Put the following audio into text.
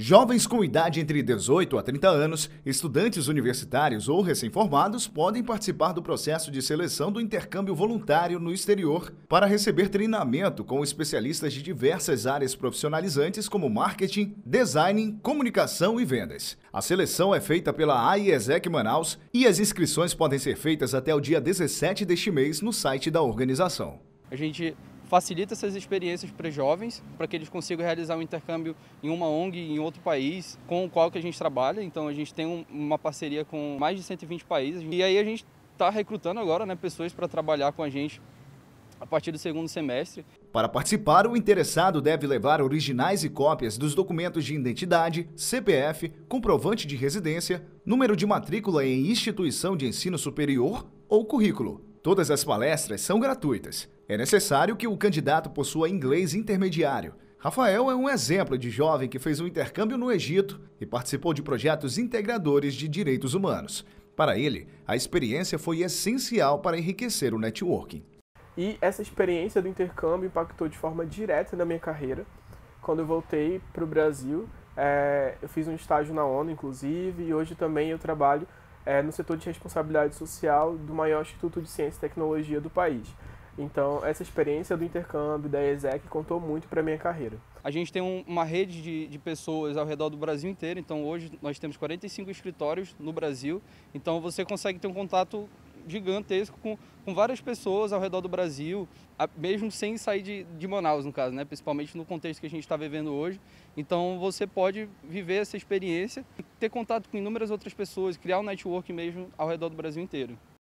Jovens com idade entre 18 a 30 anos, estudantes universitários ou recém-formados podem participar do processo de seleção do intercâmbio voluntário no exterior para receber treinamento com especialistas de diversas áreas profissionalizantes como marketing, design, comunicação e vendas. A seleção é feita pela AIESEC Manaus e as inscrições podem ser feitas até o dia 17 deste mês no site da organização. A gente facilita essas experiências para jovens, para que eles consigam realizar um intercâmbio em uma ONG em outro país com o qual que a gente trabalha. Então a gente tem um, uma parceria com mais de 120 países e aí a gente está recrutando agora né, pessoas para trabalhar com a gente a partir do segundo semestre. Para participar, o interessado deve levar originais e cópias dos documentos de identidade, CPF, comprovante de residência, número de matrícula em instituição de ensino superior ou currículo. Todas as palestras são gratuitas. É necessário que o candidato possua inglês intermediário. Rafael é um exemplo de jovem que fez um intercâmbio no Egito e participou de projetos integradores de direitos humanos. Para ele, a experiência foi essencial para enriquecer o networking. E essa experiência do intercâmbio impactou de forma direta na minha carreira. Quando eu voltei para o Brasil, é, eu fiz um estágio na ONU, inclusive, e hoje também eu trabalho é, no setor de responsabilidade social do maior Instituto de Ciência e Tecnologia do país. Então, essa experiência do intercâmbio da ESEC contou muito para a minha carreira. A gente tem uma rede de, de, pessoas ao redor do Brasil inteiro, então hoje nós temos 45 escritórios no Brasil, então você consegue ter um contato gigantesco com, com várias pessoas ao redor do Brasil, a, mesmo sem sair de, de, Manaus, no caso, né? principalmente no contexto que a gente está vivendo hoje. Então você pode viver essa experiência, ter contato com inúmeras outras pessoas, criar um network mesmo ao redor do Brasil inteiro.